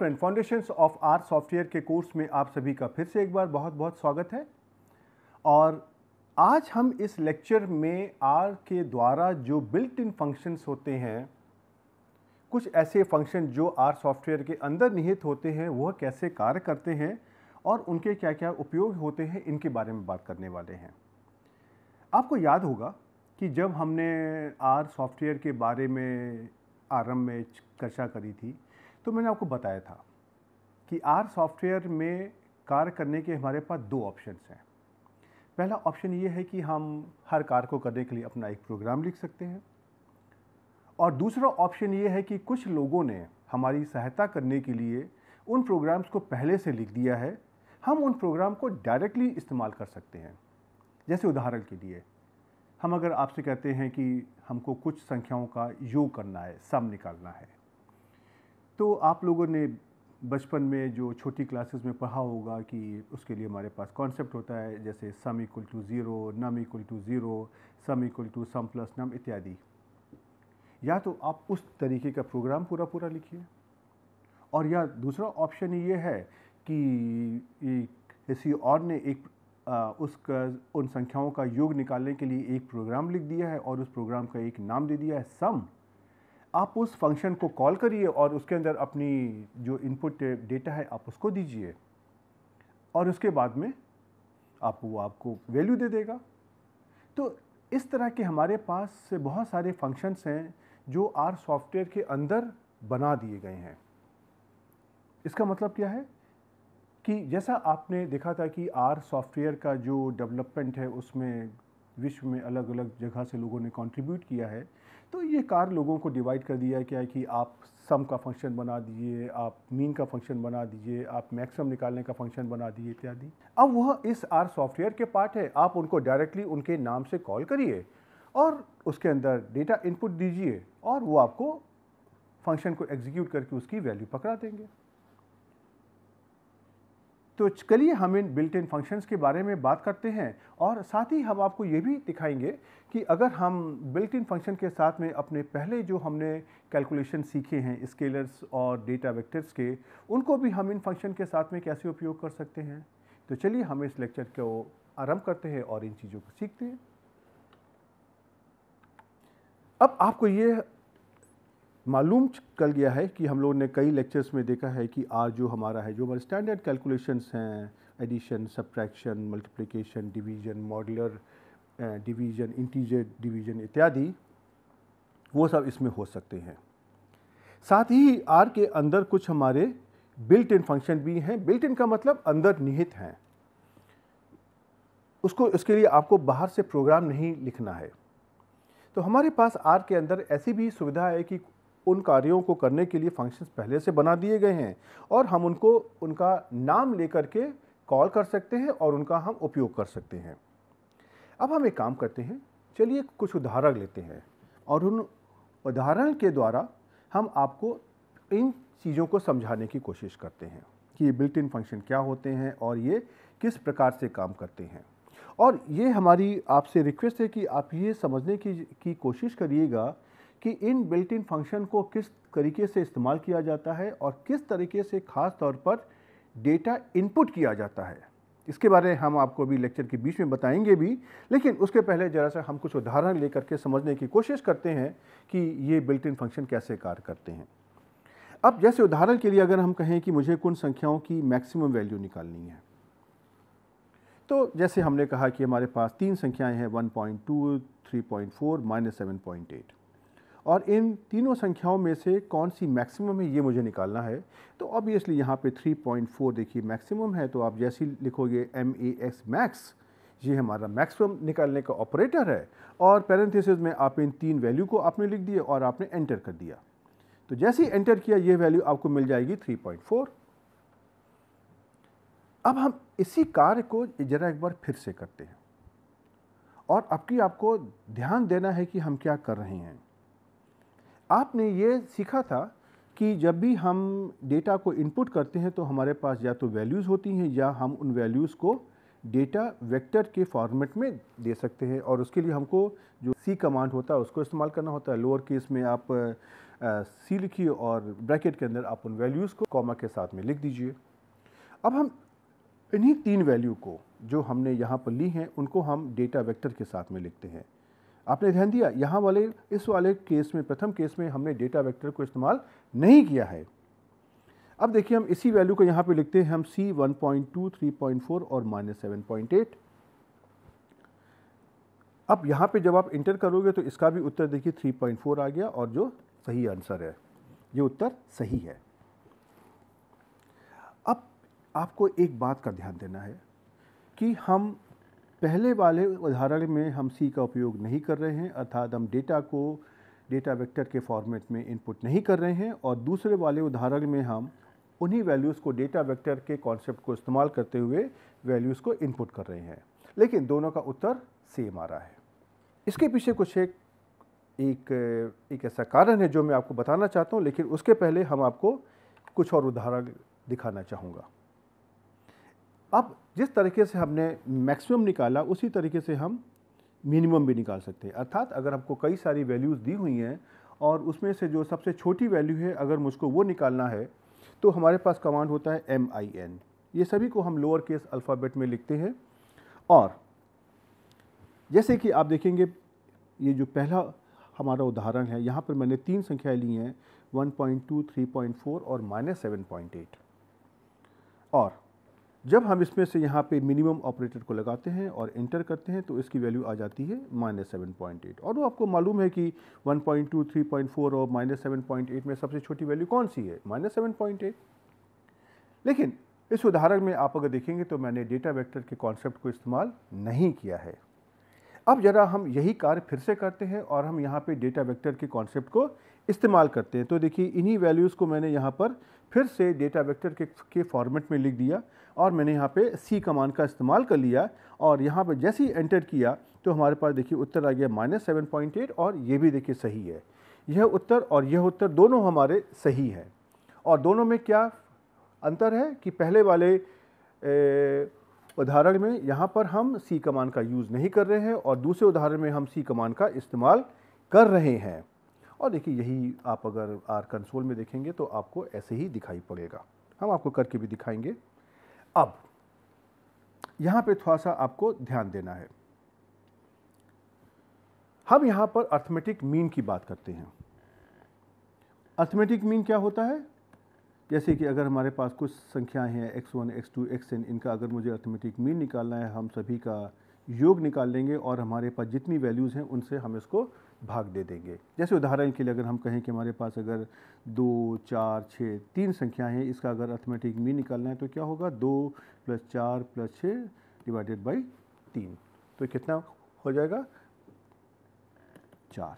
Friend foundations of R software के course में आप सभी का फिर से एक बार बहुत बहुत स्वागत है और आज हम इस लेक्चर में आर के द्वारा जो बिल्ट इन फंक्शंस होते हैं कुछ ऐसे फंक्शन जो आर सॉफ्टवेयर के अंदर निहित होते हैं वह कैसे कार्य करते हैं और उनके क्या क्या उपयोग होते हैं इनके बारे में बात करने वाले हैं आपको याद होगा कि जब हमने आर सॉफ्टवेयर के बारे में आरम्भ में चर्चा करी थी तो मैंने आपको बताया था कि आर सॉफ्टवेयर में कार्य करने के हमारे पास दो ऑप्शन हैं पहला ऑप्शन ये है कि हम हर कार्य को करने के लिए अपना एक प्रोग्राम लिख सकते हैं और दूसरा ऑप्शन ये है कि कुछ लोगों ने हमारी सहायता करने के लिए उन प्रोग्राम्स को पहले से लिख दिया है हम उन प्रोग्राम को डायरेक्टली इस्तेमाल कर सकते हैं जैसे उदाहरण के लिए हम अगर आपसे कहते हैं कि हमको कुछ संख्याओं का योग करना है सम निकालना है तो आप लोगों ने बचपन में जो छोटी क्लासेस में पढ़ा होगा कि उसके लिए हमारे पास कॉन्सेप्ट होता है जैसे sum equal to zero num equal to zero sum equal to sum plus num इत्यादि या तो आप उस तरीके का प्रोग्राम पूरा पूरा लिखिए और या दूसरा ऑप्शन ये है कि किसी और ने एक आ, उसका उन संख्याओं का योग निकालने के लिए एक प्रोग्राम लिख दिया है और उस प्रोग्राम का एक नाम दे दिया है सम आप उस फंक्शन को कॉल करिए और उसके अंदर अपनी जो इनपुट डेटा है आप उसको दीजिए और उसके बाद में आप वो आपको वैल्यू दे देगा तो इस तरह के हमारे पास से बहुत सारे फंक्शंस हैं जो आर सॉफ्टवेयर के अंदर बना दिए गए हैं इसका मतलब क्या है कि जैसा आपने देखा था कि आर सॉफ्टवेयर का जो डेवलपमेंट है उसमें विश्व में अलग अलग जगह से लोगों ने कंट्रीब्यूट किया है तो ये कार लोगों को डिवाइड कर दिया क्या है कि आप सम का फंक्शन बना दीजिए आप मीन का फंक्शन बना दीजिए आप मैक्सिमम निकालने का फंक्शन बना दीजिए इत्यादि अब वह इस आर सॉफ्टवेयर के पार्ट है आप उनको डायरेक्टली उनके नाम से कॉल करिए और उसके अंदर डेटा इनपुट दीजिए और वो आपको फंक्शन को एग्जीक्यूट करके उसकी वैल्यू पकड़ा देंगे तो चलिए हम इन बिल्ट इन फंक्शंस के बारे में बात करते हैं और साथ ही हम आपको ये भी दिखाएंगे कि अगर हम बिल्ट इन फंक्शन के साथ में अपने पहले जो हमने कैलकुलेशन सीखे हैं स्केलर्स और डेटा वेक्टर्स के उनको भी हम इन फंक्शन के साथ में कैसे उपयोग कर सकते हैं तो चलिए हम इस लेक्चर को आरम्भ करते हैं और इन चीज़ों को सीखते हैं अब आपको ये मालूम कर गया है कि हम लोगों ने कई लेक्चर्स में देखा है कि आर जो हमारा है जो हमारे स्टैंडर्ड कैलकुलेशंस हैं addition subtraction multiplication division modular division integer division इत्यादि वो सब इसमें हो सकते हैं साथ ही आर के अंदर कुछ हमारे बिल्ट इन फंक्शन भी हैं बिल्ट इन का मतलब अंदर निहित हैं उसको इसके लिए आपको बाहर से प्रोग्राम नहीं लिखना है तो हमारे पास आर के अंदर ऐसी भी सुविधा है कि उन कार्यों को करने के लिए फंक्शंस पहले से बना दिए गए हैं और हम उनको उनका नाम लेकर के कॉल कर सकते हैं और उनका हम उपयोग कर सकते हैं अब हम एक काम करते हैं चलिए कुछ उदाहरण लेते हैं और उन उदाहरण के द्वारा हम आपको इन चीज़ों को समझाने की कोशिश करते हैं कि ये बिल्ट इन फंक्शन क्या होते हैं और ये किस प्रकार से काम करते हैं और ये हमारी आपसे रिक्वेस्ट है कि आप ये समझने की की कोशिश करिएगा कि इन बिल्ट इन फंक्शन को किस तरीके से इस्तेमाल किया जाता है और किस तरीके से ख़ास तौर पर डेटा इनपुट किया जाता है इसके बारे में हम आपको अभी लेक्चर के बीच में बताएंगे भी लेकिन उसके पहले ज़रा सा हम कुछ उदाहरण लेकर के समझने की कोशिश करते हैं कि ये बिल्ट इन फंक्शन कैसे कार्य करते हैं अब जैसे उदाहरण के लिए अगर हम कहें कि मुझे कुल संख्याओं की मैक्सिमम वैल्यू निकालनी है तो जैसे हमने कहा कि हमारे पास तीन संख्याएं हैं 1.2, 3.4, माइनस सेवन पॉइंट एट और इन तीनों संख्याओं में से कौन सी मैक्सिमम है ये मुझे निकालना है तो ऑब्वियसली यहाँ पे 3.4 देखिए मैक्सिमम है तो आप जैसी लिखोगे एम ए एक्स मैक्स ये हमारा मैक्सिमम निकालने का ऑपरेटर है और पैरेंथेसिस में आप इन तीन वैल्यू को आपने लिख दिए और आपने एंटर कर दिया तो जैसे ही एंटर किया ये वैल्यू आपको मिल जाएगी 3.4 अब हम इसी कार्य को ज़रा एक बार फिर से करते हैं और अब की आपको ध्यान देना है कि हम क्या कर रहे हैं आपने ये सीखा था कि जब भी हम डेटा को इनपुट करते हैं तो हमारे पास या तो वैल्यूज़ होती हैं या हम उन वैल्यूज़ को डेटा वेक्टर के फॉर्मेट में दे सकते हैं और उसके लिए हमको जो सी कमांड होता है उसको इस्तेमाल करना होता है लोअर केस में आप सी लिखिए और ब्रैकेट के अंदर आप उन वैल्यूज़ को कॉमा के साथ में लिख दीजिए अब हम इन्हीं तीन वैल्यू को जो हमने यहाँ पर ली हैं उनको हम डेटा वेक्टर के साथ में लिखते हैं आपने ध्यान दिया यहाँ वाले इस वाले केस में प्रथम केस में हमने डेटा वेक्टर को इस्तेमाल नहीं किया है अब देखिए हम इसी वैल्यू को यहाँ पे लिखते हैं हम C one point two three point four और माइनस सेवन पॉइंट एट अब यहाँ पे जब आप इंटर करोगे तो इसका भी उत्तर देखिए थ्री पॉइंट फोर आ गया और जो सही आंसर है ये उत्तर सही है अब आपको एक बात का ध्यान देना है कि हम पहले वाले उदाहरण में हम सी का उपयोग नहीं कर रहे हैं अर्थात हम डेटा को डेटा वेक्टर के फॉर्मेट में इनपुट नहीं कर रहे हैं और दूसरे वाले उदाहरण में हम उन्हीं वैल्यूज़ को डेटा वेक्टर के कॉन्सेप्ट को इस्तेमाल करते हुए वैल्यूज़ को इनपुट कर रहे हैं लेकिन दोनों का उत्तर सेम आ रहा है इसके पीछे कुछ एक एक एक ऐसा कारण है जो मैं आपको बताना चाहता हूँ लेकिन उसके पहले हम आपको कुछ और उदाहरण दिखाना चाहूँगा अब जिस तरीके से हमने मैक्सिमम निकाला उसी तरीके से हम मिनिमम भी निकाल सकते हैं अर्थात अगर हमको कई सारी वैल्यूज़ दी हुई हैं और उसमें से जो सबसे छोटी वैल्यू है अगर मुझको वो निकालना है तो हमारे पास कमांड होता है एम आई एन ये सभी को हम लोअर केस अल्फ़ाबेट में लिखते हैं और जैसे कि आप देखेंगे ये जो पहला हमारा उदाहरण है यहाँ पर मैंने तीन संख्याएं ली हैं 1.2, 3.4 और माइनस सेवन और जब हम इसमें से यहाँ पे मिनिमम ऑपरेटर को लगाते हैं और इंटर करते हैं तो इसकी वैल्यू आ जाती है माइनस सेवन पॉइंट एट और वो आपको मालूम है कि one point two three point four और माइनस सेवन पॉइंट एट में सबसे छोटी वैल्यू कौन सी है माइनस सेवन पॉइंट एट लेकिन इस उदाहरण में आप अगर देखेंगे तो मैंने डेटा वैक्टर के कॉन्सेप्ट को इस्तेमाल नहीं किया है अब ज़रा हम यही कार्य फिर से करते हैं और हम यहाँ पर डेटा वैक्टर के कॉन्सेप्ट को इस्तेमाल करते हैं तो देखिए इन्हीं वैल्यूज़ को मैंने यहाँ पर फिर से डेटा वेक्टर के के फॉर्मेट में लिख दिया और मैंने यहाँ पे सी कमान का इस्तेमाल कर लिया और यहाँ पे जैसे ही एंटर किया तो हमारे पास देखिए उत्तर आ गया माइनस सेवन पॉइंट एट और ये भी देखिए सही है यह उत्तर और यह उत्तर दोनों हमारे सही हैं और दोनों में क्या अंतर है कि पहले वाले ए, उदाहरण में यहाँ पर हम सी कमान का यूज़ नहीं कर रहे हैं और दूसरे उदाहरण में हम सी कमान का इस्तेमाल कर रहे हैं और देखिए यही आप अगर आर कंसोल में देखेंगे तो आपको ऐसे ही दिखाई पड़ेगा हम आपको करके भी दिखाएंगे अब यहाँ पे थोड़ा सा आपको ध्यान देना है हम यहाँ पर अर्थमेटिक मीन की बात करते हैं अर्थमेटिक मीन क्या होता है जैसे कि अगर हमारे पास कुछ संख्याएं हैं x one x two x n इनका अगर मुझे अर्थमेटिक मीन निकालना है हम सभी का योग निकाल लेंगे और हमारे पास जितनी वैल्यूज़ हैं उनसे हम इसको भाग दे देंगे जैसे उदाहरण के लिए अगर हम कहें कि हमारे पास अगर दो चार छः तीन संख्याएं हैं इसका अगर अर्थमेटिक मीन निकालना है तो क्या होगा दो प्लस चार प्लस छः डिवाइडेड बाई तीन तो कितना हो जाएगा चार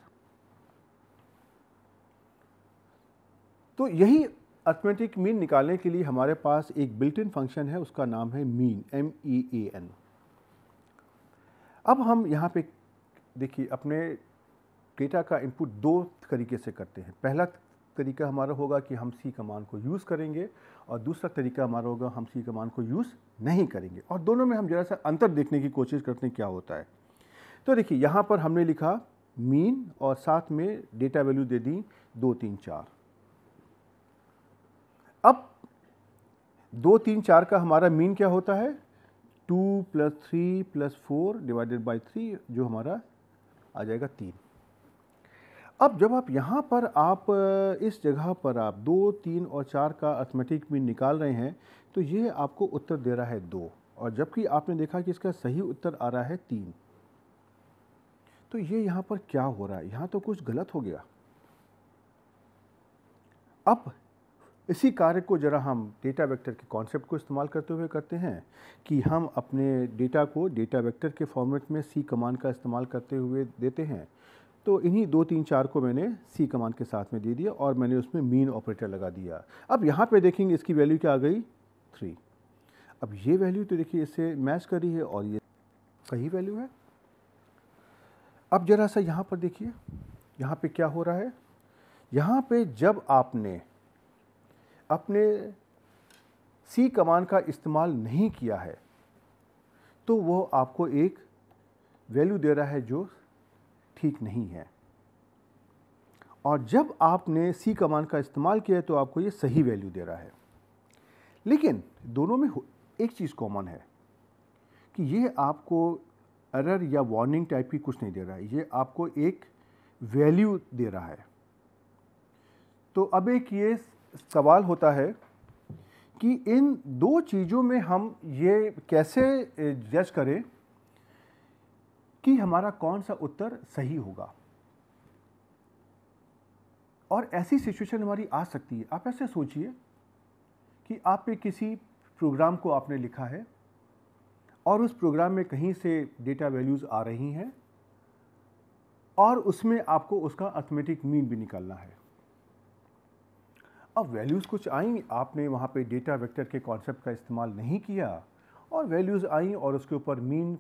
तो यही अर्थमेटिक मीन निकालने के लिए हमारे पास एक बिल्ट इन फंक्शन है उसका नाम है mean M E A N अब हम यहाँ पे देखिए अपने डेटा का इनपुट दो तरीके से करते हैं पहला तरीका हमारा होगा कि हम सी कमान को यूज़ करेंगे और दूसरा तरीका हमारा होगा हम सी कमान को यूज़ नहीं करेंगे और दोनों में हम जरा सा अंतर देखने की कोशिश करते हैं क्या होता है तो देखिए यहाँ पर हमने लिखा मीन और साथ में डेटा वैल्यू दे दी दो तीन चार अब दो तीन चार का हमारा मीन क्या होता है two plus three plus four divided by three जो हमारा आ जाएगा तीन अब जब आप यहाँ पर आप इस जगह पर आप दो तीन और चार का अथमेटिक मीन निकाल रहे हैं तो ये आपको उत्तर दे रहा है दो और जबकि आपने देखा कि इसका सही उत्तर आ रहा है तीन तो ये यहाँ पर क्या हो रहा है यहाँ तो कुछ गलत हो गया अब इसी कार्य को ज़रा हम डेटा वेक्टर के कॉन्सेप्ट को इस्तेमाल करते हुए करते हैं कि हम अपने डेटा को डेटा वेक्टर के फॉर्मेट में सी कमांड का इस्तेमाल करते हुए देते हैं तो इन्हीं दो तीन चार को मैंने सी कमांड के साथ में दे दिया और मैंने उसमें मीन ऑपरेटर लगा दिया अब यहाँ पे देखेंगे इसकी वैल्यू क्या आ गई थ्री अब ये वैल्यू तो देखिए इससे मैच कर रही है और ये सही वैल्यू है अब ज़रा सा यहाँ पर देखिए यहाँ पे क्या हो रहा है यहाँ पे जब आपने अपने सी कमांड का इस्तेमाल नहीं किया है तो वो आपको एक वैल्यू दे रहा है जो ठीक नहीं है और जब आपने सी कमान का इस्तेमाल किया है तो आपको ये सही वैल्यू दे रहा है लेकिन दोनों में एक चीज़ कॉमन है कि ये आपको एरर या वार्निंग टाइप की कुछ नहीं दे रहा है ये आपको एक वैल्यू दे रहा है तो अब एक ये सवाल होता है कि इन दो चीज़ों में हम ये कैसे जज करें कि हमारा कौन सा उत्तर सही होगा और ऐसी सिचुएशन हमारी आ सकती है आप ऐसे सोचिए कि आप पे किसी प्रोग्राम को आपने लिखा है और उस प्रोग्राम में कहीं से डेटा वैल्यूज़ आ रही हैं और उसमें आपको उसका अर्थमेटिक मीन भी निकालना है अब वैल्यूज़ कुछ आई आपने वहाँ पे डेटा वेक्टर के कॉन्सेप्ट का इस्तेमाल नहीं किया और वैल्यूज़ आई और उसके ऊपर मीन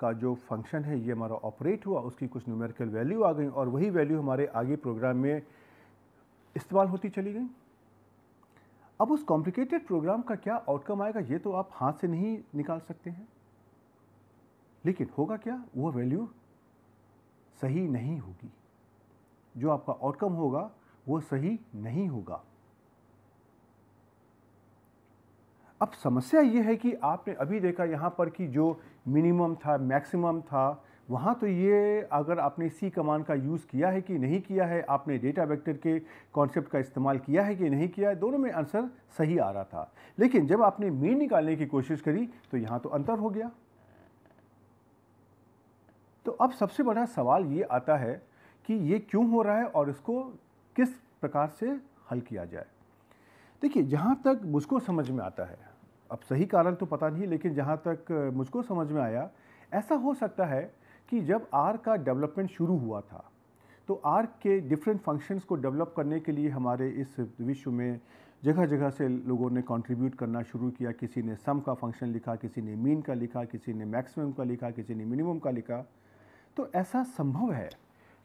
का जो फंक्शन है ये हमारा ऑपरेट हुआ उसकी कुछ न्यूमेरिकल वैल्यू आ गई और वही वैल्यू हमारे आगे प्रोग्राम में इस्तेमाल होती चली गई अब उस कॉम्प्लिकेटेड प्रोग्राम का क्या आउटकम आएगा ये तो आप हाथ से नहीं निकाल सकते हैं लेकिन होगा क्या वह वैल्यू सही नहीं होगी जो आपका आउटकम होगा वो सही नहीं होगा अब समस्या ये है कि आपने अभी देखा यहाँ पर कि जो मिनिमम था मैक्सिमम था वहाँ तो ये अगर आपने सी कमान का यूज़ किया है कि नहीं किया है आपने डेटा वेक्टर के कॉन्सेप्ट का इस्तेमाल किया है कि नहीं किया है दोनों में आंसर सही आ रहा था लेकिन जब आपने मीन निकालने की कोशिश करी तो यहाँ तो अंतर हो गया तो अब सबसे बड़ा सवाल ये आता है कि ये क्यों हो रहा है और इसको किस प्रकार से हल किया जाए देखिए जहाँ तक मुझको समझ में आता है अब सही कारण तो पता नहीं लेकिन जहाँ तक मुझको समझ में आया ऐसा हो सकता है कि जब आर का डेवलपमेंट शुरू हुआ था तो आर के डिफरेंट फंक्शंस को डेवलप करने के लिए हमारे इस विश्व में जगह जगह से लोगों ने कंट्रीब्यूट करना शुरू किया किसी ने सम का फंक्शन लिखा किसी ने मीन का लिखा किसी ने मैक्सिमम का लिखा किसी ने मिनिमम का लिखा तो ऐसा संभव है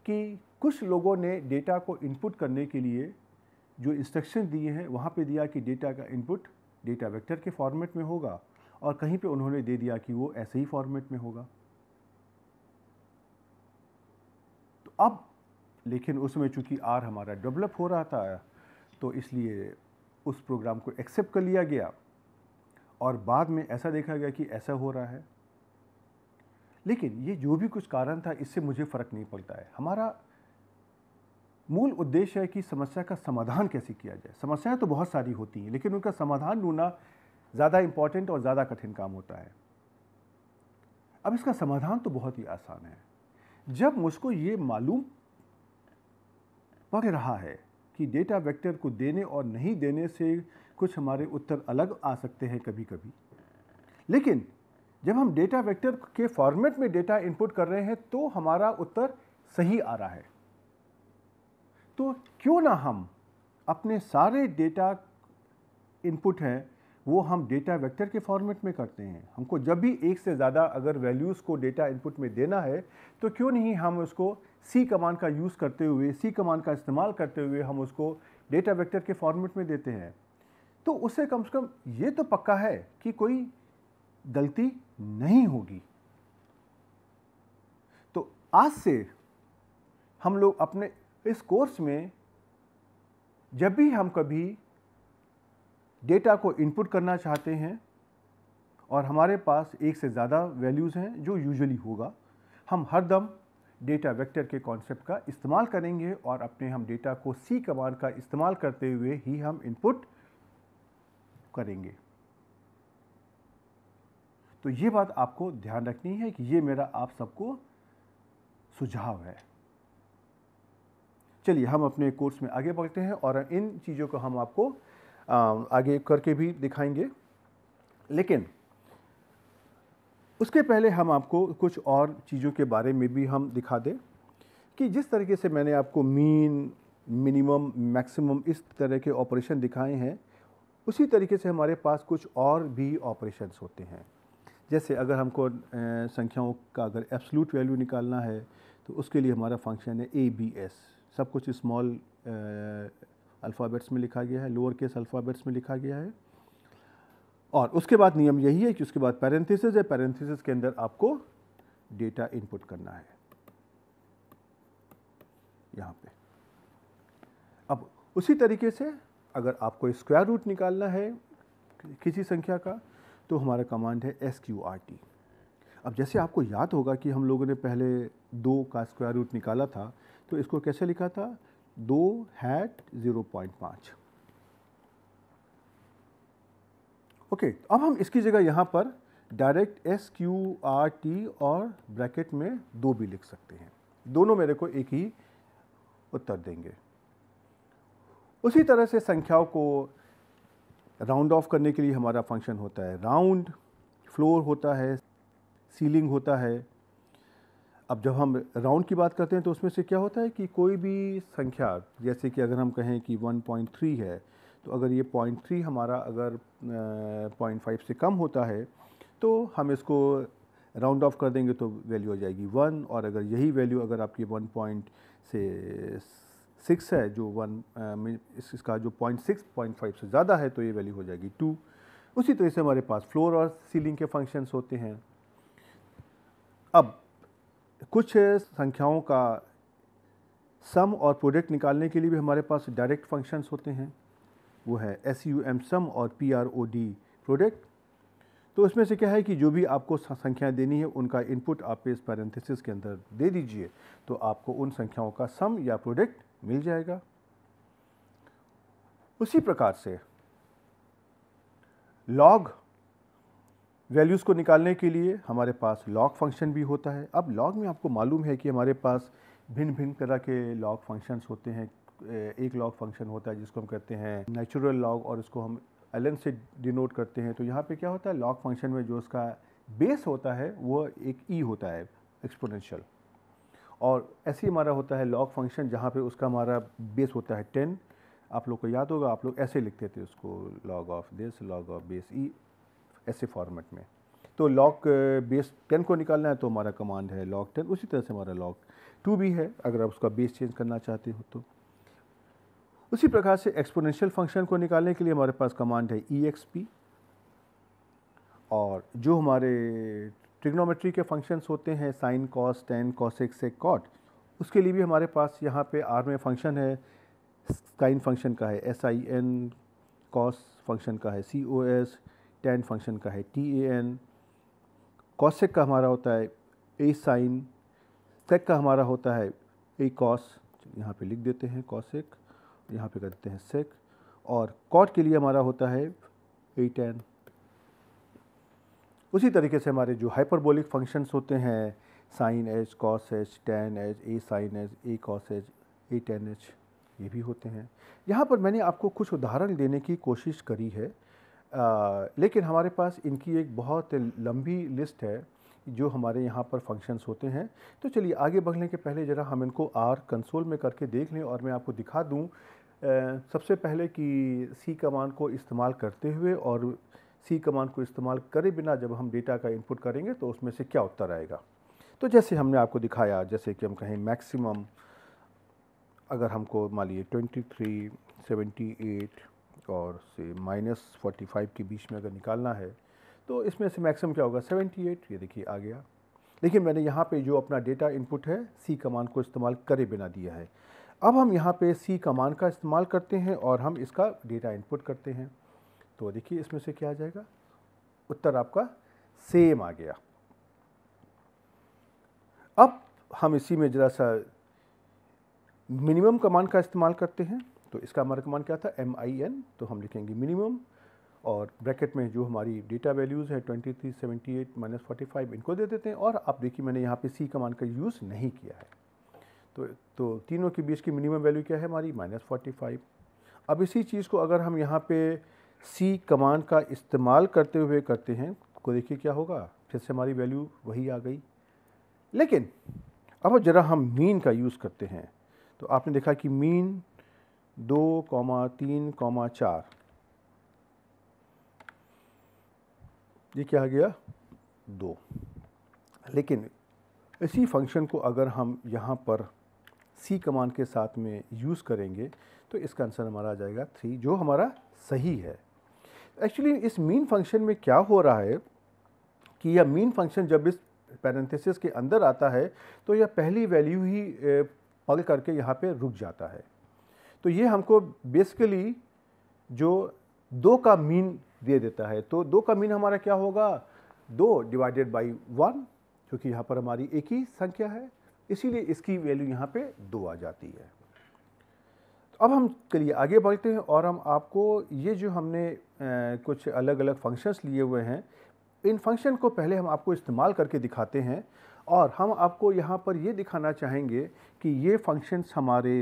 कि कुछ लोगों ने डेटा को इनपुट करने के लिए जो इंस्ट्रक्शन दिए हैं वहाँ पे दिया कि डेटा का इनपुट डेटा वेक्टर के फॉर्मेट में होगा और कहीं पे उन्होंने दे दिया कि वो ऐसे ही फॉर्मेट में होगा तो अब लेकिन उसमें चूंकि आर हमारा डेवलप हो रहा था तो इसलिए उस प्रोग्राम को एक्सेप्ट कर लिया गया और बाद में ऐसा देखा गया कि ऐसा हो रहा है लेकिन ये जो भी कुछ कारण था इससे मुझे फ़र्क नहीं पड़ता है हमारा मूल उद्देश्य है कि समस्या का समाधान कैसे किया जाए समस्याएं तो बहुत सारी होती हैं लेकिन उनका समाधान ढूंढना ज़्यादा इम्पॉर्टेंट और ज़्यादा कठिन काम होता है अब इसका समाधान तो बहुत ही आसान है जब मुझको ये मालूम पड़ रहा है कि डेटा वेक्टर को देने और नहीं देने से कुछ हमारे उत्तर अलग आ सकते हैं कभी कभी लेकिन जब हम डेटा वेक्टर के फॉर्मेट में डेटा इनपुट कर रहे हैं तो हमारा उत्तर सही आ रहा है तो क्यों ना हम अपने सारे डेटा इनपुट हैं वो हम डेटा वेक्टर के फॉर्मेट में करते हैं हमको जब भी एक से ज़्यादा अगर वैल्यूज़ को डेटा इनपुट में देना है तो क्यों नहीं हम उसको सी कमांड का यूज़ करते हुए सी कमांड का इस्तेमाल करते हुए हम उसको डेटा वेक्टर के फॉर्मेट में देते हैं तो उससे कम से कम ये तो पक्का है कि कोई गलती नहीं होगी तो आज से हम लोग अपने इस कोर्स में जब भी हम कभी डेटा को इनपुट करना चाहते हैं और हमारे पास एक से ज़्यादा वैल्यूज़ हैं जो यूजुअली होगा हम हर दम डेटा वेक्टर के कॉन्सेप्ट का इस्तेमाल करेंगे और अपने हम डेटा को सी कमांड का इस्तेमाल करते हुए ही हम इनपुट करेंगे तो ये बात आपको ध्यान रखनी है कि ये मेरा आप सबको सुझाव है चलिए हम अपने कोर्स में आगे बढ़ते हैं और इन चीज़ों को हम आपको आगे करके भी दिखाएंगे लेकिन उसके पहले हम आपको कुछ और चीज़ों के बारे में भी हम दिखा दें कि जिस तरीके से मैंने आपको मीन मिनिमम मैक्सिमम इस तरह के ऑपरेशन दिखाए हैं उसी तरीके से हमारे पास कुछ और भी ऑपरेशंस होते हैं जैसे अगर हमको संख्याओं का अगर एब्सलूट वैल्यू निकालना है तो उसके लिए हमारा फंक्शन है ए बी एस सब कुछ स्मॉल अल्फ़ाबेट्स में लिखा गया है लोअर केस अल्फ़ाबेट्स में लिखा गया है और उसके बाद नियम यही है कि उसके बाद पैरेंथिसिस है पैरेंथिसिस के अंदर आपको डेटा इनपुट करना है यहाँ पे अब उसी तरीके से अगर आपको स्क्वायर रूट निकालना है किसी संख्या का तो हमारा कमांड है एस क्यू आर टी अब जैसे आपको याद होगा कि हम लोगों ने पहले दो का स्क्वायर रूट निकाला था तो इसको कैसे लिखा था दो हैट ज़ीरो पॉइंट पाँच ओके अब हम इसकी जगह यहाँ पर direct S Q R T और ब्रैकेट में दो भी लिख सकते हैं दोनों मेरे को एक ही उत्तर देंगे उसी तरह से संख्याओं को राउंड ऑफ करने के लिए हमारा फंक्शन होता है राउंड फ्लोर होता है सीलिंग होता है अब जब हम राउंड की बात करते हैं तो उसमें से क्या होता है कि कोई भी संख्या जैसे कि अगर हम कहें कि 1.3 है तो अगर ये 0.3 हमारा अगर 0.5 से कम होता है तो हम इसको राउंड ऑफ कर देंगे तो वैल्यू आ जाएगी वन और अगर यही वैल्यू अगर आपकी वन पॉइंट से सिक्स है जो वन इस, इसका जो पॉइंट सिक्स पॉइंट फाइव से ज़्यादा है तो ये वैल्यू हो जाएगी टू उसी तरह से हमारे पास फ्लोर और सीलिंग के फंक्शंस होते हैं अब कुछ संख्याओं का सम और प्रोडक्ट निकालने के लिए भी हमारे पास डायरेक्ट फंक्शंस होते हैं वो है एस यू एम सम और P R O D product तो इसमें से क्या है कि जो भी आपको संख्याएं देनी है उनका इनपुट आप इस पैरेंथेसिस के अंदर दे दीजिए तो आपको उन संख्याओं का सम या प्रोडक्ट मिल जाएगा उसी प्रकार से लॉग वैल्यूज़ को निकालने के लिए हमारे पास लॉग फंक्शन भी होता है अब लॉग में आपको मालूम है कि हमारे पास भिन्न भिन्न तरह के लॉग फंक्शंस होते हैं एक लॉग फंक्शन होता है जिसको हम कहते हैं नेचुरल लॉग और इसको हम एल से डिनोट करते हैं तो यहाँ पे क्या होता है लॉग फंक्शन में जो उसका बेस होता है वो एक ई e होता है एक्सपोनेंशियल और ऐसे ही हमारा होता है लॉग फंक्शन जहाँ पे उसका हमारा बेस होता है टेन आप लोग को याद होगा आप लोग ऐसे लिखते थे उसको log of this log of base e ऐसे फॉर्मेट में तो लॉक बेस टेन को निकालना है तो हमारा कमांड है लॉक टेन उसी तरह से हमारा लॉक टू भी है अगर आप उसका बेस चेंज करना चाहते हो तो उसी प्रकार से एक्सपोनेंशियल फंक्शन को निकालने के लिए हमारे पास कमांड है ई एक्स पी और जो हमारे ट्रिग्नोमेट्री के फंक्शंस होते हैं साइन कॉस टेन एक्स एक कॉट उसके लिए भी हमारे पास यहाँ पे आर में फंक्शन है साइन फंक्शन का है S I N cos function का है C O S tan function का है टी ए एन कॉसेक का हमारा होता है ए साइन सेक का हमारा होता है ए कॉस यहाँ पे लिख देते हैं कॉसेक यहाँ पे कर देते हैं सेक और कॉट के लिए हमारा होता है ए टेन उसी तरीके से हमारे जो हाइपरबोलिक फंक्शंस होते हैं sine H cos H tan H A sine H A cos H A tan H ये भी होते हैं यहाँ पर मैंने आपको कुछ उदाहरण देने की कोशिश करी है लेकिन हमारे पास इनकी एक बहुत लंबी लिस्ट है जो हमारे यहाँ पर फंक्शंस होते हैं तो चलिए आगे बढ़ने के पहले ज़रा हम इनको आर कंसोल में करके देख लें और मैं आपको दिखा दूँ सबसे पहले कि सी कमांड को इस्तेमाल करते हुए और सी कमांड को इस्तेमाल करे बिना जब हम डेटा का इनपुट करेंगे तो उसमें से क्या उत्तर आएगा तो जैसे हमने आपको दिखाया जैसे कि हम कहें मैक्सिमम अगर हमको मान लीजिए ट्वेंटी थ्री सेवेंटी एट और से माइनस फोर्टी फाइव के बीच में अगर निकालना है तो इसमें से मैक्सिमम क्या होगा सेवेंटी एट ये देखिए आ गया लेकिन मैंने यहाँ पे जो अपना डेटा इनपुट है सी कमान को इस्तेमाल करे बिना दिया है अब हम यहाँ पे सी कमान का इस्तेमाल करते हैं और हम इसका डेटा इनपुट करते हैं तो देखिए इसमें से क्या आ जाएगा उत्तर आपका सेम आ गया अब हम इसी में ज़रा सा मिनिमम कमान का इस्तेमाल करते हैं तो इसका हमारा कमान क्या था एम आई एन तो हम लिखेंगे मिनिमम और ब्रैकेट में जो हमारी डेटा वैल्यूज़ है 2378 माइनस 45 इनको दे देते हैं और आप देखिए मैंने यहाँ पे सी कमान का यूज़ नहीं किया है तो तो तीनों के बीच की मिनिमम वैल्यू क्या है हमारी माइनस फोर्टी अब इसी चीज़ को अगर हम यहाँ पे सी कमान का इस्तेमाल करते हुए करते हैं तो देखिए क्या होगा फिर से हमारी वैल्यू वही आ गई लेकिन अब ज़रा हम मीन का यूज़ करते हैं तो आपने देखा कि मीन दो कॉमा तीन कॉमा चार ये क्या आ गया दो लेकिन इसी फंक्शन को अगर हम यहाँ पर सी कमान के साथ में यूज़ करेंगे तो इसका आंसर हमारा आ जाएगा थ्री जो हमारा सही है एक्चुअली इस मीन फंक्शन में क्या हो रहा है कि यह मीन फंक्शन जब इस पैरेंथेसिस के अंदर आता है तो यह पहली वैल्यू ही पल करके यहाँ पे रुक जाता है तो ये हमको बेसिकली जो दो का मीन दे देता है तो दो का मीन हमारा क्या होगा दो डिवाइडेड बाई वन क्योंकि यहाँ पर हमारी एक ही संख्या है इसीलिए इसकी वैल्यू यहाँ पे दो आ जाती है तो अब हम चलिए आगे बढ़ते हैं और हम आपको ये जो हमने आ, कुछ अलग अलग फंक्शंस लिए हुए हैं इन फंक्शन को पहले हम आपको इस्तेमाल करके दिखाते हैं और हम आपको यहाँ पर ये दिखाना चाहेंगे कि ये फंक्शंस हमारे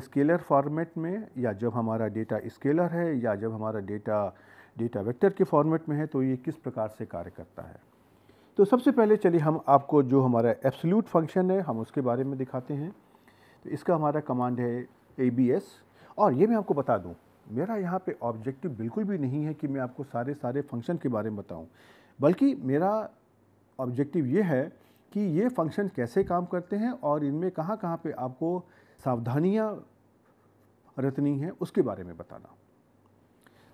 स्केलर फॉर्मेट में या जब हमारा डेटा स्केलर है या जब हमारा डेटा डेटा वेक्टर के फॉर्मेट में है तो ये किस प्रकार से कार्य करता है तो सबसे पहले चलिए हम आपको जो हमारा एब्सोल्यूट फंक्शन है हम उसके बारे में दिखाते हैं तो इसका हमारा कमांड है ए और ये मैं आपको बता दूँ मेरा यहाँ पे ऑब्जेक्टिव बिल्कुल भी नहीं है कि मैं आपको सारे सारे फंक्शन के बारे में बताऊँ बल्कि मेरा ऑब्जेक्टिव ये है कि ये फंक्शन कैसे काम करते हैं और इनमें कहाँ कहाँ पे आपको सावधानियां रतनी हैं उसके बारे में बताना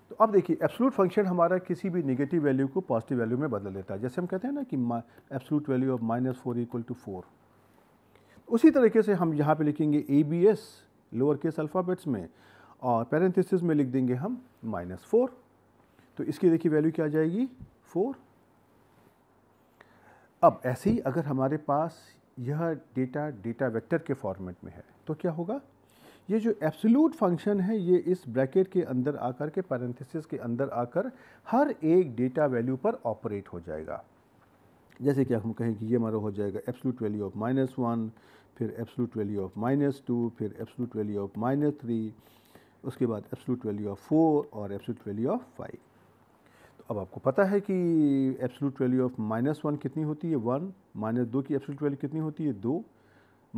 तो अब देखिए एब्सोलूट फंक्शन हमारा किसी भी नेगेटिव वैल्यू को पॉजिटिव वैल्यू में बदल देता है जैसे हम कहते हैं ना कि absolute value of minus four equal to four उसी तरीके से हम यहाँ पे लिखेंगे A B S lower case alphabets में और पैरेंथिस में लिख देंगे हम माइनस फोर तो इसकी देखिए वैल्यू क्या आ जाएगी फोर अब ऐसे ही अगर हमारे पास यह डेटा डेटा वेक्टर के फॉर्मेट में है तो क्या होगा ये जो एब्सोल्यूट फंक्शन है ये इस ब्रैकेट के अंदर आकर के पैरेंथिस के अंदर आकर हर एक डेटा वैल्यू पर ऑपरेट हो जाएगा जैसे कि हम कहें कि ये हमारा हो जाएगा absolute value of minus one फिर absolute value of minus two फिर absolute value of minus three उसके बाद एब्सोल्यूट वैल्यू ऑफ फोर और एब्सोल्यूट वैल्यू ऑफ फाइव अब आपको पता है कि absolute value of minus one कितनी होती है वन माइनस दो की एब्सोलूट वैल्यू कितनी होती है दो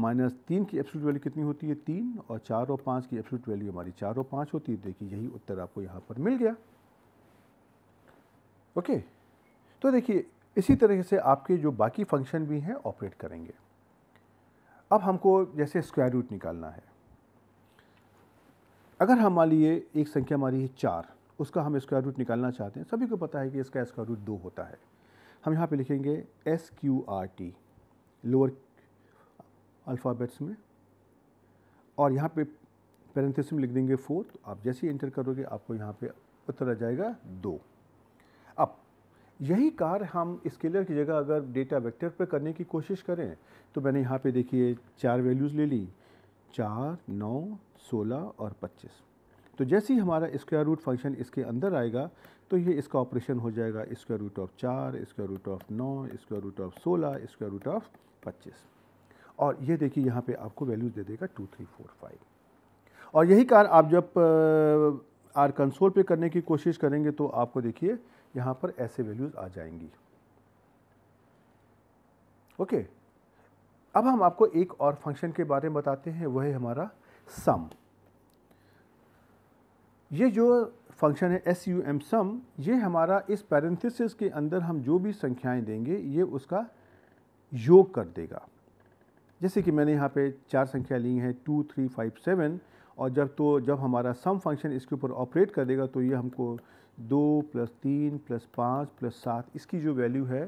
माइनस तीन की एब्सोलूट वैल्यू कितनी होती है तीन और चार और पाँच की एब्सोलूट वैल्यू हमारी चार और पाँच होती है देखिए यही उत्तर आपको यहाँ पर मिल गया ओके तो देखिए इसी तरह से आपके जो बाकी फंक्शन भी हैं ऑपरेट करेंगे अब हमको जैसे स्क्वायर रूट निकालना है अगर हमारे लिए एक संख्या हमारी है चार उसका हम स्क्वायर रूट निकालना चाहते हैं सभी को पता है कि इसका स्क्वायर रूट दो होता है हम यहाँ पे लिखेंगे S Q R T lower alphabets में और यहाँ पे पैरेंथिस में लिख देंगे फोर तो आप जैसे ही इंटर करोगे आपको यहाँ पे उत्तर आ जाएगा दो अब यही कार्य हम स्केलर की जगह अगर डेटा वेक्टर पर करने की कोशिश करें तो मैंने यहाँ पे देखिए चार वैल्यूज़ ले ली चार नौ सोलह और पच्चीस तो जैसे ही हमारा स्क्वायर रूट फंक्शन इसके अंदर आएगा तो ये इसका ऑपरेशन हो जाएगा स्क्वायर रूट ऑफ चार स्क्वायर रूट ऑफ नौ स्क्वायर रूट ऑफ सोलह स्क्वायर रूट ऑफ पच्चीस और ये देखिए यहाँ पे आपको वैल्यूज दे देगा टू थ्री फोर फाइव और यही कार आप जब आर कंसोल पे करने की कोशिश करेंगे तो आपको देखिए यहाँ पर ऐसे वैल्यूज़ आ जाएंगी ओके अब हम आपको एक और फंक्शन के बारे में बताते हैं वह है हमारा सम ये जो फंक्शन है एस यू एम सम ये हमारा इस पैरेंथिस के अंदर हम जो भी संख्याएं देंगे ये उसका योग कर देगा जैसे कि मैंने यहाँ पे चार संख्या ली हैं टू थ्री फाइव सेवन और जब तो जब हमारा सम फंक्शन इसके ऊपर ऑपरेट कर देगा तो ये हमको दो प्लस तीन प्लस पाँच प्लस सात इसकी जो वैल्यू है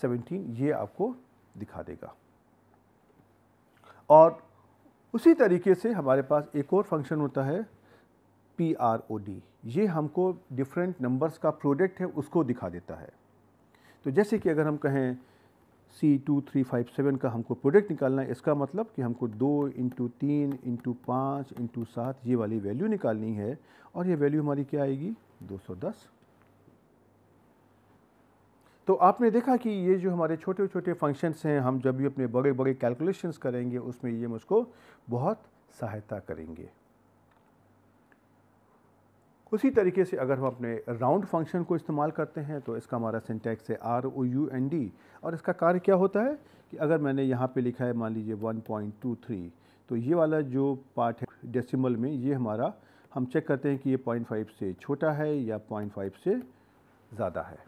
सेवनटीन ये आपको दिखा देगा और उसी तरीके से हमारे पास एक और फंक्शन होता है पी आर ओ डी ये हमको डिफरेंट नंबर्स का प्रोडक्ट है उसको दिखा देता है तो जैसे कि अगर हम कहें C two three five seven का हमको प्रोडक्ट निकालना है इसका मतलब कि हमको दो इंटू तीन इंटू पाँच इंटू सात ये वाली वैल्यू निकालनी है और ये वैल्यू हमारी क्या आएगी दो सौ दस तो आपने देखा कि ये जो हमारे छोटे छोटे फंक्शंस हैं हम जब भी अपने बड़े बड़े कैलकुलेशंस करेंगे उसमें ये मुझको बहुत सहायता करेंगे उसी तरीके से अगर हम अपने राउंड फंक्शन को इस्तेमाल करते हैं तो इसका हमारा सिंटैक्स है R O U N D और इसका कार्य क्या होता है कि अगर मैंने यहाँ पे लिखा है मान लीजिए 1.23 तो ये वाला जो पार्ट है डेसिमल में ये हमारा हम चेक करते हैं कि ये 0.5 से छोटा है या 0.5 से ज़्यादा है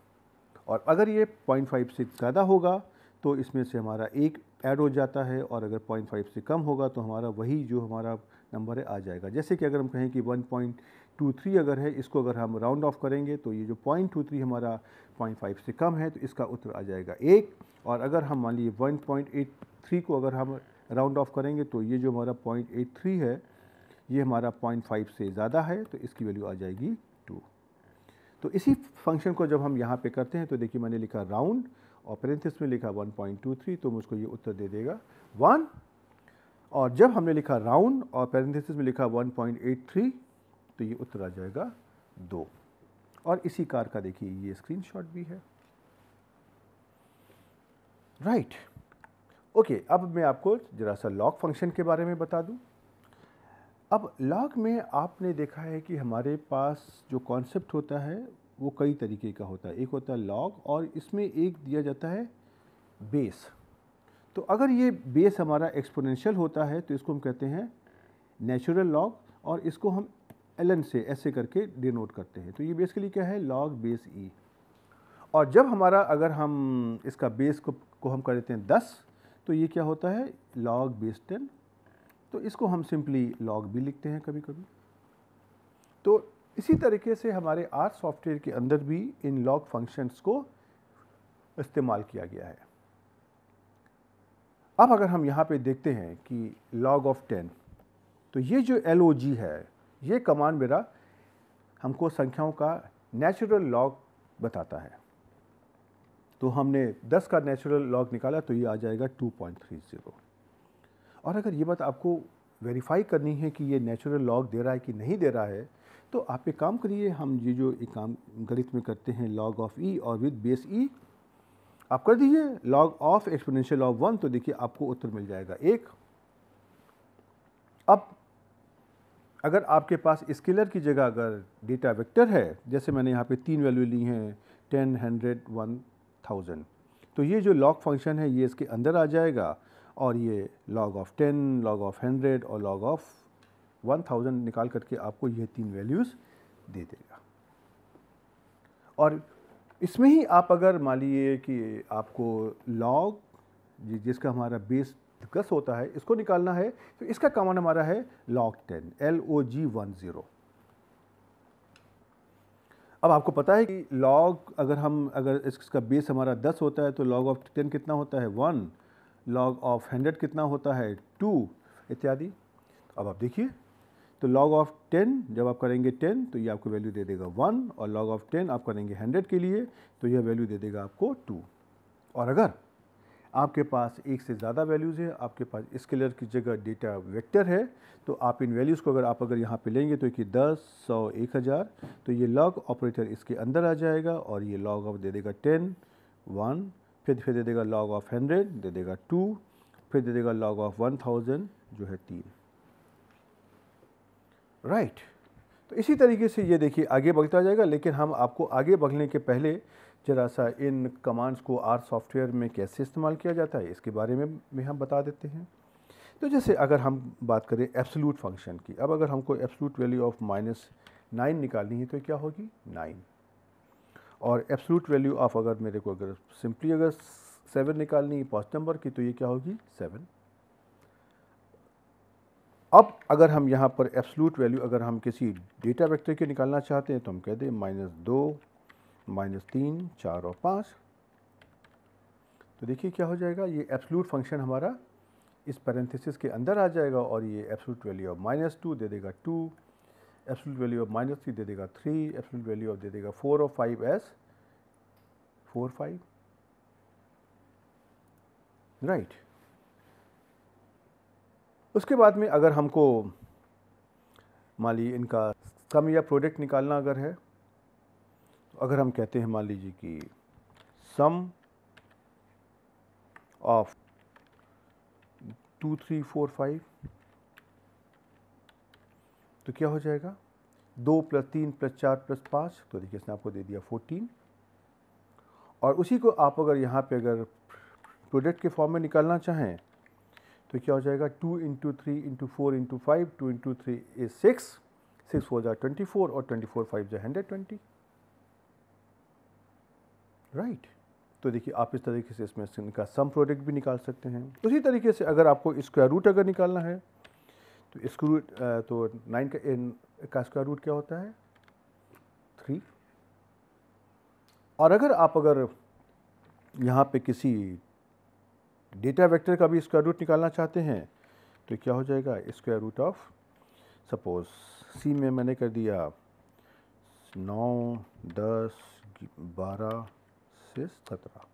और अगर ये 0.5 से ज़्यादा होगा तो इसमें से हमारा एक ऐड हो जाता है और अगर 0.5 से कम होगा तो हमारा वही जो हमारा नंबर है आ जाएगा जैसे कि अगर हम कहें कि पॉइंट टू थ्री अगर है इसको अगर हम राउंड ऑफ करेंगे तो ये जो पॉइंट टू थ्री हमारा पॉइंट फाइव से कम है तो इसका उत्तर आ जाएगा एक और अगर हम मान लीजिए वन पॉइंट एट थ्री को अगर हम राउंड ऑफ करेंगे तो ये जो हमारा पॉइंट एट थ्री है ये हमारा पॉइंट फाइव से ज़्यादा है तो इसकी वैल्यू आ जाएगी टू तो इसी फंक्शन को जब हम यहाँ पे करते हैं तो देखिए मैंने लिखा राउंड और पेरेंथिस में लिखा वन पॉइंट टू थ्री तो मुझको ये उत्तर दे देगा वन और जब हमने लिखा राउंड और पेरेंथिस में लिखा 1.83 तो ये उत्तर आ जाएगा दो और इसी कार का देखिए ये स्क्रीनशॉट भी है राइट ओके अब मैं आपको ज़रा सा लॉक फंक्शन के बारे में बता दूं अब लॉक में आपने देखा है कि हमारे पास जो कॉन्सेप्ट होता है वो कई तरीके का होता है एक होता है लॉक और इसमें एक दिया जाता है बेस तो अगर ये बेस हमारा एक्सपोनेंशियल होता है तो इसको हम कहते हैं नेचुरल लॉग और इसको हम एल से ऐसे करके डिनोट करते हैं तो ये बेसिकली क्या है लॉग बेस ई और जब हमारा अगर हम इसका बेस को को हम कर देते हैं दस तो ये क्या होता है लॉग बेस टेन तो इसको हम सिंपली लॉग भी लिखते हैं कभी कभी तो इसी तरीके से हमारे आर सॉफ्टवेयर के अंदर भी इन लॉग फंक्शंस को इस्तेमाल किया गया है अब अगर हम यहाँ पे देखते हैं कि लॉग ऑफ टेन तो ये जो एल है ये कमांड मेरा हमको संख्याओं का नेचुरल लॉग बताता है तो हमने 10 का नेचुरल लॉग निकाला तो ये आ जाएगा 2.30 और अगर ये बात आपको वेरीफाई करनी है कि ये नेचुरल लॉग दे रहा है कि नहीं दे रहा है तो आप एक काम करिए हम ये जो एक काम गणित में करते हैं लॉग ऑफ ई और विद बेस ई आप कर दीजिए log of exponential of one तो देखिए आपको उत्तर मिल जाएगा एक अब अगर आपके पास स्केलर की जगह अगर डेटा वेक्टर है जैसे मैंने यहाँ पे तीन वैल्यू ली हैं टेन हंड्रेड वन थाउजेंड तो ये जो लॉग फंक्शन है ये इसके अंदर आ जाएगा और ये log of ten log of hundred और लॉग ऑफ वन थाउजेंड निकाल करके आपको ये तीन वैल्यूज़ दे देगा और इसमें ही आप अगर मान लीजिए कि आपको लॉग जिसका हमारा बेस गस होता है इसको निकालना है तो इसका कॉमन हमारा है log ten L O G one zero अब आपको पता है कि लॉग अगर हम अगर इसका बेस हमारा दस होता है तो लॉग ऑफ टेन कितना होता है वन लॉग ऑफ हंड्रेड कितना होता है टू इत्यादि अब आप देखिए तो लॉग ऑफ टेन जब आप करेंगे टेन तो ये आपको वैल्यू दे देगा वन और लॉग ऑफ टेन आप करेंगे हंड्रेड के लिए तो यह वैल्यू दे देगा आपको टू और अगर आपके पास एक से ज़्यादा वैल्यूज़ है आपके पास स्केलर की जगह डेटा वेक्टर है तो आप इन वैल्यूज़ को अगर आप अगर यहाँ पे लेंगे तो कि दस सौ एक हज़ार तो ये लॉग ऑपरेटर इसके अंदर आ जाएगा और ये लॉग ऑफ दे देगा टेन वन फिर फिर दे देगा लॉग ऑफ हंड्रेड दे देगा टू फिर दे देगा लॉग ऑफ वन थाउजेंड जो है तीन राइट right. तो इसी तरीके से ये देखिए आगे बढ़ता जाएगा लेकिन हम आपको आगे बढ़ने के पहले जरा सा इन कमांड्स को आर सॉफ्टवेयर में कैसे इस्तेमाल किया जाता है इसके बारे में भी हम बता देते हैं तो जैसे अगर हम बात करें एब्सोल्यूट फंक्शन की अब अगर हमको absolute value of minus nine निकालनी है तो क्या होगी नाइन और एब्सोल्यूट वैल्यू ऑफ अगर मेरे को अगर सिंपली अगर सेवन निकालनी है पाँच नंबर की तो ये क्या होगी सेवन अब अगर हम यहाँ पर एब्सोलूट वैल्यू अगर हम किसी डेटा वेक्टर के निकालना चाहते हैं तो हम कह दें माइनस दो माइनस तीन चार और पाँच तो देखिए क्या हो जाएगा ये एब्सलूट फंक्शन हमारा इस पैरेंथिस के अंदर आ जाएगा और ये absolute value of minus two दे देगा two absolute value of minus three दे देगा थ्री एब्सलूट वैल्यू ऑफ दे देगा फोर और फाइव एस फोर फाइव राइट उसके बाद में अगर हमको मान ली इनका सम या प्रोडक्ट निकालना अगर है अगर हम कहते हैं मान लीजिए कि sum of two three four five तो क्या हो जाएगा दो प्लस तीन प्लस चार प्लस पाँच तो देखिए इसने आपको दे दिया फोर्टीन और उसी को आप अगर यहाँ पे अगर प्रोडक्ट के फॉर्म में निकालना चाहें तो क्या हो जाएगा two into three into four into five two into three is six six four जाए ट्वेंटी फोर और ट्वेंटी फोर फाइव जाए हंड्रेड ट्वेंटी राइट तो देखिए आप इस तरीके से इसमें इनका सम प्रोडक्ट भी निकाल सकते हैं उसी तरीके से अगर आपको स्क्वायर रूट अगर निकालना है तो रूट तो नाइन का एन का स्क्वायर रूट क्या होता है थ्री और अगर आप अगर यहाँ पे किसी डेटा वेक्टर का भी स्क्वायर रूट निकालना चाहते हैं तो क्या हो जाएगा square root of suppose C में मैंने कर दिया नौ दस बारह से सत्रह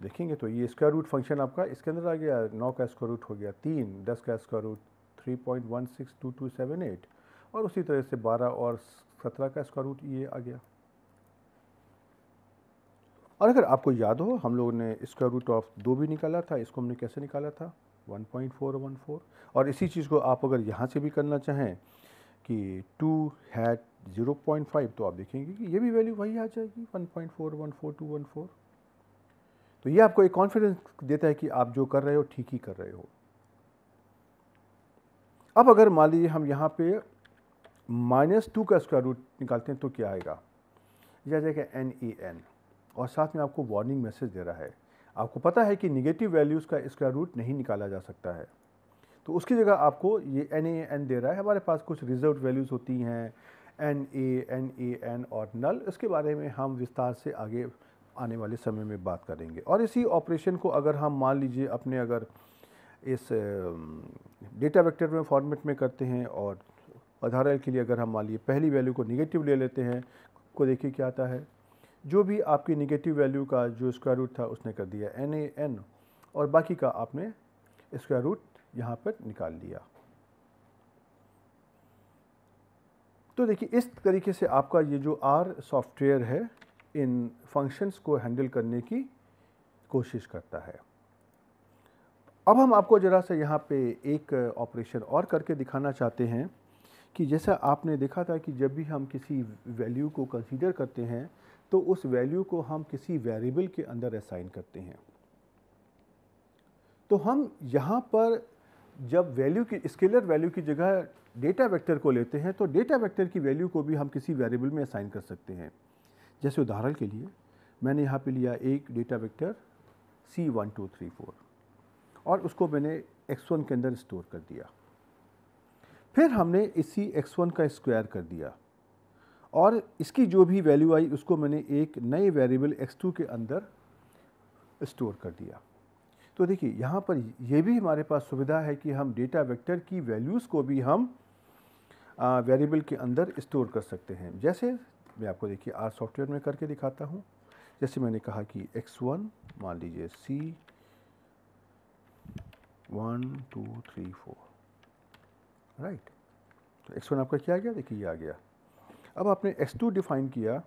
देखेंगे तो ये स्क्वायर रूट फंक्शन आपका इसके अंदर आ गया नौ का स्क्वायर रूट हो गया तीन दस का square root three point one six two two seven eight और उसी तरह से बारह और सत्रह का स्क्वायर रूट ये आ गया और अगर आपको याद हो हम लोगों ने स्क्वायर रूट ऑफ दो भी निकाला था इसको हमने कैसे निकाला था 1.414 और इसी चीज़ को आप अगर यहाँ से भी करना चाहें कि two hat zero point five तो आप देखेंगे कि ये भी वैल्यू वही आ जाएगी one one point four four two one four तो ये आपको एक कॉन्फिडेंस देता है कि आप जो कर रहे हो ठीक ही कर रहे हो अब अगर मान लीजिए हम यहाँ पे माइनस टू का स्क्वायर रूट निकालते हैं तो क्या आएगा यह आ जाएगा एन ई एन और साथ में आपको वार्निंग मैसेज दे रहा है आपको पता है कि निगेटिव वैल्यूज़ का स्क्वायर रूट नहीं निकाला जा सकता है तो उसकी जगह आपको ये एन ए एन दे रहा है हमारे पास कुछ रिजर्व वैल्यूज़ होती हैं N A N A N और नल इसके बारे में हम विस्तार से आगे आने वाले समय में बात करेंगे और इसी ऑपरेशन को अगर हम मान लीजिए अपने अगर इस डेटा वेक्टर में फॉर्मेट में करते हैं और उदाहरण के लिए अगर हम मान लीजिए पहली वैल्यू को निगेटिव ले लेते हैं को देखिए क्या आता है जो भी आपकी निगेटिव वैल्यू का जो स्क्वायर रूट था उसने कर दिया एन ए एन और बाकी का आपने स्क्वायर रूट यहाँ पर निकाल लिया तो देखिए इस तरीके से आपका ये जो आर सॉफ्टवेयर है इन फंक्शंस को हैंडल करने की कोशिश करता है अब हम आपको ज़रा सा यहाँ पे एक ऑपरेशन और करके दिखाना चाहते हैं कि जैसा आपने देखा था कि जब भी हम किसी वैल्यू को कंसीडर करते हैं तो उस वैल्यू को हम किसी वेरिएबल के अंदर असाइन करते हैं तो हम यहाँ पर जब वैल्यू की स्केलर वैल्यू की जगह डेटा वेक्टर को लेते हैं तो डेटा वेक्टर की वैल्यू को भी हम किसी वेरिएबल में असाइन कर सकते हैं जैसे उदाहरण के लिए मैंने यहाँ पे लिया एक data vector C one two three four और उसको मैंने एक्स वन के अंदर स्टोर कर दिया फिर हमने इसी एक्स वन का स्क्वायर कर दिया और इसकी जो भी वैल्यू आई उसको मैंने एक नए वेरिएबल एक्स टू के अंदर स्टोर कर दिया तो देखिए यहाँ पर यह भी हमारे पास सुविधा है कि हम डेटा वेक्टर की वैल्यूज़ को भी हम वेरिएबल के अंदर स्टोर कर सकते हैं जैसे मैं आपको देखिए आज सॉफ्टवेयर में करके दिखाता हूँ जैसे मैंने कहा कि x1 मान लीजिए c one two three four right तो x1 आपका क्या आ गया देखिए ये आ गया अब आपने x2 डिफाइन किया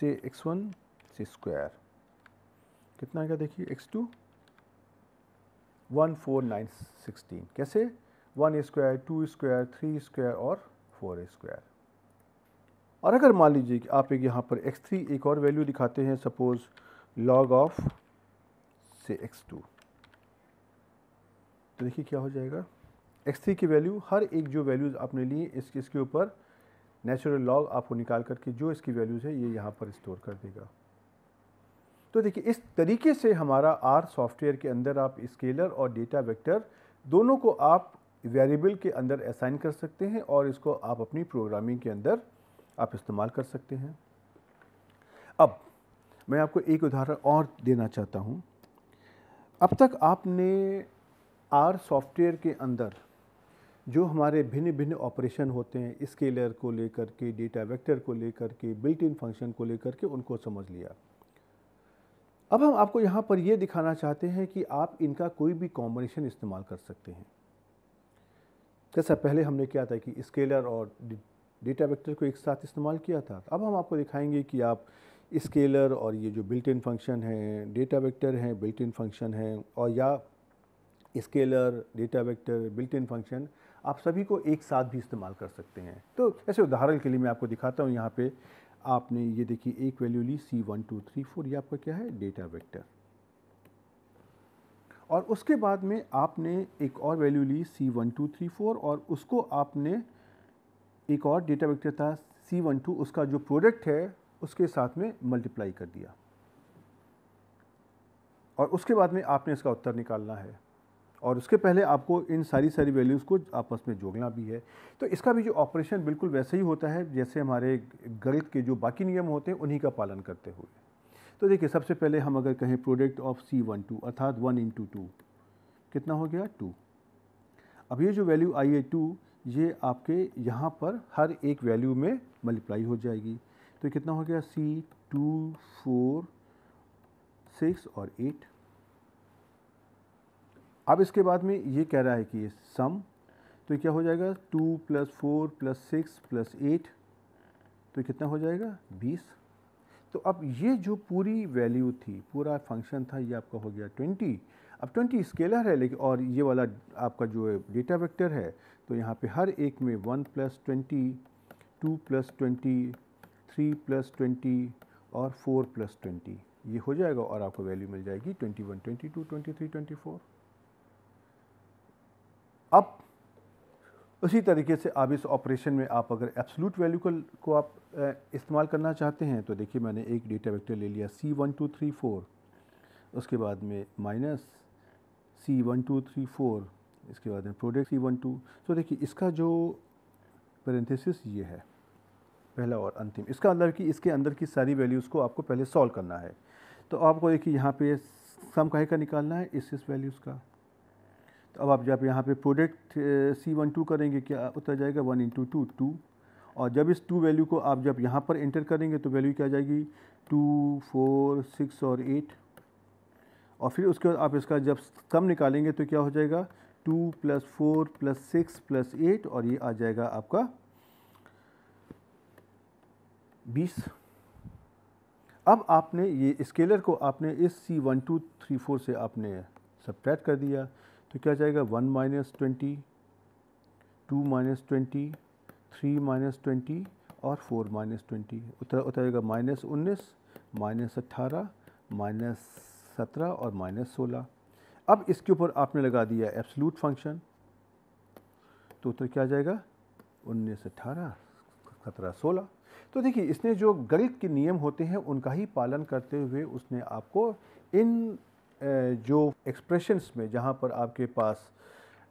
से x1 से स्क्वायर कितना आ गया देखिए x2 one four nine sixteen कैसे one square two square three square और फोर स्क्वायर और अगर मान लीजिए कि आप एक यहाँ पर एक्स थ्री एक और वैल्यू दिखाते हैं सपोज़ लॉग ऑफ से एक्स टू तो देखिए क्या हो जाएगा एक्स थ्री की वैल्यू हर एक जो वैल्यूज़ आपने लिए इसके इसके ऊपर नेचुरल लॉग आपको निकाल करके जो इसकी वैल्यूज़ है ये यहाँ पर स्टोर कर देगा तो देखिए इस तरीके से हमारा आर सॉफ्टवेयर के अंदर आप स्केलर और डेटा वेक्टर दोनों को आप वेरिएबल के अंदर असाइन कर सकते हैं और इसको आप अपनी प्रोग्रामिंग के अंदर आप इस्तेमाल कर सकते हैं अब मैं आपको एक उदाहरण और देना चाहता हूँ अब तक आपने आर सॉफ्टवेयर के अंदर जो हमारे भिन्न भिन्न ऑपरेशन होते हैं स्केलर को लेकर के डेटा वेक्टर को लेकर के बिल्ट इन फंक्शन को लेकर के उनको समझ लिया अब हम आपको यहाँ पर ये दिखाना चाहते हैं कि आप इनका कोई भी कॉम्बिनेशन इस्तेमाल कर सकते हैं जैसा पहले हमने क्या था कि स्केलर और डेटा वेक्टर को एक साथ इस्तेमाल किया था अब हम आपको दिखाएंगे कि आप स्केलर और ये जो बिल्ट इन फंक्शन हैं डेटा वेक्टर हैं बिल्ट इन फंक्शन हैं और या scalar data vector built in function आप सभी को एक साथ भी इस्तेमाल कर सकते हैं तो ऐसे उदाहरण के लिए मैं आपको दिखाता हूँ यहाँ पे आपने ये देखिए एक वैल्यू ली C one two three four ये आपका क्या है डेटा वेक्टर और उसके बाद में आपने एक और वैल्यू ली C one two three four और उसको आपने एक और डेटा वेक्टर था सी वन टू उसका जो प्रोडक्ट है उसके साथ में मल्टीप्लाई कर दिया और उसके बाद में आपने इसका उत्तर निकालना है और उसके पहले आपको इन सारी सारी वैल्यूज़ को आपस में जोड़ना भी है तो इसका भी जो ऑपरेशन बिल्कुल वैसे ही होता है जैसे हमारे गणित के जो बाकी नियम होते हैं उन्हीं का पालन करते हुए तो देखिए सबसे पहले हम अगर कहें product of C one two अर्थात वन इंटू टू कितना हो गया टू अब ये जो वैल्यू आई है टू ये आपके यहाँ पर हर एक वैल्यू में मल्टीप्लाई हो जाएगी तो कितना हो गया सी टू फोर सिक्स और एट अब इसके बाद में ये कह रहा है कि ये सम तो क्या हो जाएगा two plus four plus six plus eight तो कितना हो जाएगा बीस तो अब ये जो पूरी वैल्यू थी पूरा फंक्शन था ये आपका हो गया 20 अब 20 स्केलर है लेकिन और ये वाला आपका जो डेटा वेक्टर है तो यहाँ पे हर एक में 1 plus twenty two plus twenty three plus twenty और 4 प्लस ट्वेंटी ये हो जाएगा और आपको वैल्यू मिल जाएगी 21, 22, 23, 24 अब उसी तरीके से आप इस ऑपरेशन में आप अगर एब्सोलूट वैल्यू को, को आप इस्तेमाल करना चाहते हैं तो देखिए मैंने एक डेटा वेक्टर ले लिया C one two three four उसके बाद में minus C one two three four इसके बाद में प्रोडक्ट सी वन टू तो देखिए इसका जो पेरेंथेसिस ये है पहला और अंतिम इसका मतलब कि इसके अंदर की सारी वैल्यूज़ को आपको पहले सॉल्व करना है तो आपको देखिए यहाँ पे सम कहे का निकालना है इस इस वैल्यूज़ का अब आप जब यहाँ पे प्रोडक्ट सी वन टू करेंगे क्या उतर जाएगा वन इंटू टू टू और जब इस टू वैल्यू को आप जब यहाँ पर एंटर करेंगे तो वैल्यू क्या जाएगी टू फोर सिक्स और एट और फिर उसके बाद आप इसका जब सम निकालेंगे तो क्या हो जाएगा two plus four plus six plus eight और ये आ जाएगा आपका बीस अब आपने ये स्केलर को आपने इस C one two three four से आपने सब्ट्रैक्ट कर दिया तो क्या जाएगा one minus twenty two minus twenty three minus twenty और फोर माइनस ट्वेंटी उतर उतरेगा माइनस उन्नीस माइनस अट्ठारह माइनस सत्रह और माइनस सोलह अब इसके ऊपर आपने लगा दिया एब्सलूट फंक्शन तो उत्तर क्या जाएगा उन्नीस अट्ठारह सत्रह सोलह तो देखिए इसने जो गणित के नियम होते हैं उनका ही पालन करते हुए उसने आपको इन जो एक्सप्रेशंस में जहाँ पर आपके पास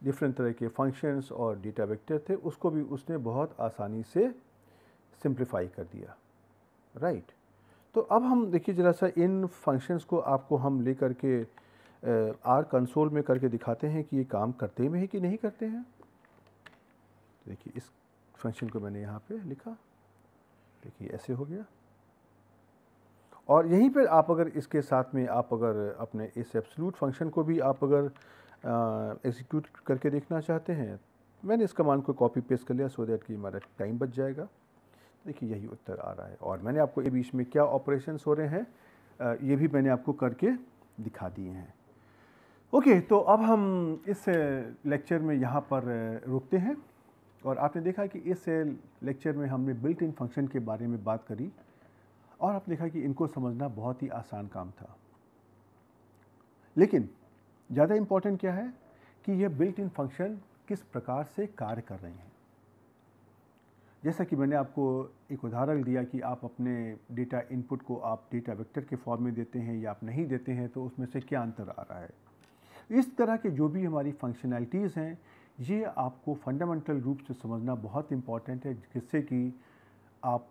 डिफरेंट तरह के फंक्शंस और डेटा वेक्टर थे उसको भी उसने बहुत आसानी से सिंप्लीफाई कर दिया राइट right? तो अब हम देखिए ज़रा सा इन फंक्शंस को आपको हम ले करके आर कंसोल में करके दिखाते हैं कि ये काम करते में है कि नहीं करते हैं देखिए इस फंक्शन को मैंने यहाँ पे लिखा देखिए ऐसे हो गया और यहीं पर आप अगर इसके साथ में आप अगर अपने इस एब्सलूट फंक्शन को भी आप अगर एग्जीक्यूट करके देखना चाहते हैं मैंने इस कमांड को कॉपी पेस्ट कर लिया सो दैट कि हमारा टाइम बच जाएगा देखिए यही उत्तर आ रहा है और मैंने आपको ये बीच में क्या ऑपरेशन हो रहे हैं ये भी मैंने आपको करके दिखा दिए हैं ओके तो अब हम इस लेक्चर में यहाँ पर रुकते हैं और आपने देखा कि इस लेक्चर में हमने बिल्ट इन फंक्शन के बारे में बात करी और आपने देखा कि इनको समझना बहुत ही आसान काम था लेकिन ज़्यादा इम्पॉर्टेंट क्या है कि ये बिल्ट इन फंक्शन किस प्रकार से कार्य कर रहे हैं जैसा कि मैंने आपको एक उदाहरण दिया कि आप अपने डेटा इनपुट को आप डेटा वेक्टर के फॉर्म में देते हैं या आप नहीं देते हैं तो उसमें से क्या अंतर आ रहा है इस तरह के जो भी हमारी फंक्शनैलिटीज़ हैं ये आपको फंडामेंटल रूप से समझना बहुत इम्पॉर्टेंट है जिससे कि आप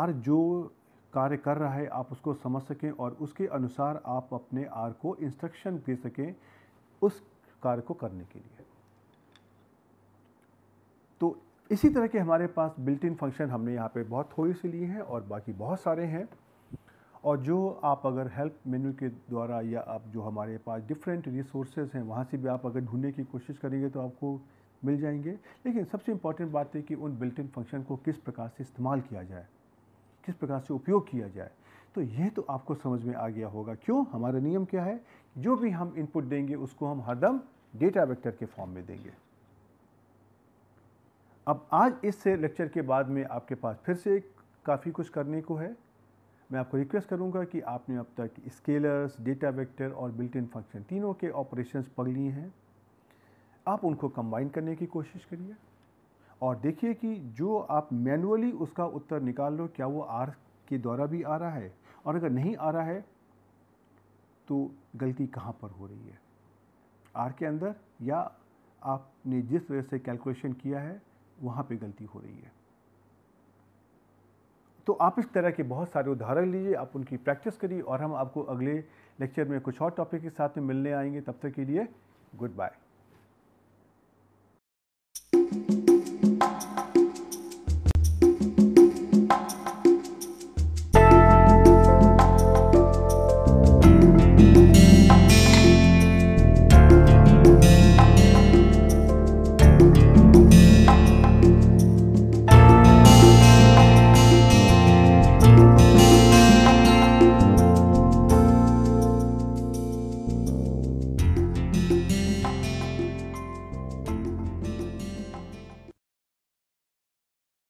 आर जो कार्य कर रहा है आप उसको समझ सकें और उसके अनुसार आप अपने आर को इंस्ट्रक्शन दे सकें उस कार्य को करने के लिए तो इसी तरह के हमारे पास बिल्ट इन फंक्शन हमने यहाँ पे बहुत थोड़ी से लिए हैं और बाकी बहुत सारे हैं और जो आप अगर हेल्प मेन्यू के द्वारा या आप जो हमारे पास डिफरेंट रिसोर्सेज हैं वहाँ से भी आप अगर ढूंढने की कोशिश करेंगे तो आपको मिल जाएंगे लेकिन सबसे इम्पॉर्टेंट बात है कि उन बिल्ट इन फंक्शन को किस प्रकार से इस्तेमाल किया जाए किस प्रकार से उपयोग किया जाए तो यह तो आपको समझ में आ गया होगा क्यों हमारा नियम क्या है जो भी हम इनपुट देंगे उसको हम हरदम डेटा वेक्टर के फॉर्म में देंगे अब आज इस लेक्चर के बाद में आपके पास फिर से काफ़ी कुछ करने को है मैं आपको रिक्वेस्ट करूंगा कि आपने अब तक स्केलर्स डेटा वेक्टर और बिल्ट इन फंक्शन तीनों के ऑपरेशंस पढ़ लिए हैं आप उनको कंबाइन करने की कोशिश करिए और देखिए कि जो आप मैनुअली उसका उत्तर निकाल लो क्या वो आर के द्वारा भी आ रहा है और अगर नहीं आ रहा है तो गलती कहाँ पर हो रही है आर के अंदर या आपने जिस वजह से कैलकुलेशन किया है वहाँ पे गलती हो रही है तो आप इस तरह के बहुत सारे उदाहरण लीजिए आप उनकी प्रैक्टिस करिए और हम आपको अगले लेक्चर में कुछ और टॉपिक के साथ में मिलने आएंगे तब तक के लिए गुड बाय